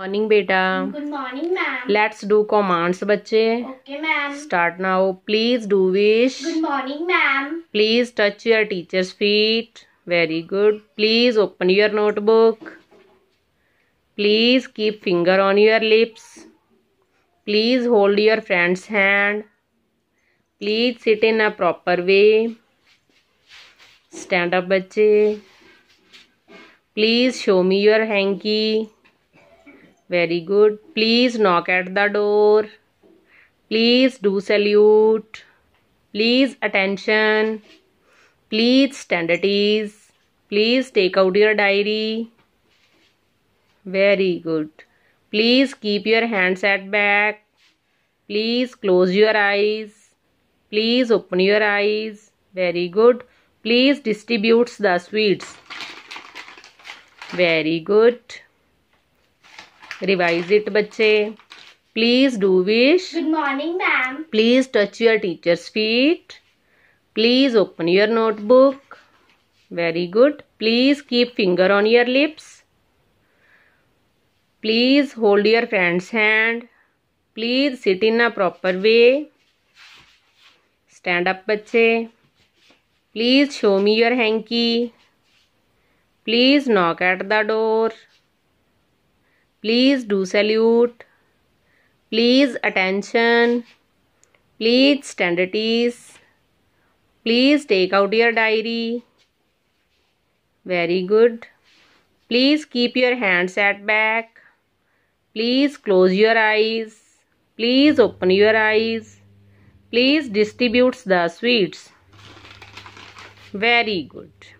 Morning बेटा good morning ma'am let's do commands बच्चे okay ma'am start now please do wish good morning ma'am please touch your teachers feet very good please open your notebook please keep finger on your lips please hold your friends hand please sit in a proper way stand up बच्चे please show me your hanky Very good. Please knock at the door. Please do salute. Please attention. Please stand at ease. Please take out your diary. Very good. Please keep your hands at back. Please close your eyes. Please open your eyes. Very good. Please distributes the sweets. Very good. Revise it बच्चे please do wish good morning ma'am please touch your teachers feet please open your notebook very good please keep finger on your lips please hold your friends hand please sit in a proper way stand up बच्चे please show me your hanky please knock at the door Please do salute. Please attention. Please stand at ease. Please take out your diary. Very good. Please keep your hands at back. Please close your eyes. Please open your eyes. Please distributes the sweets. Very good.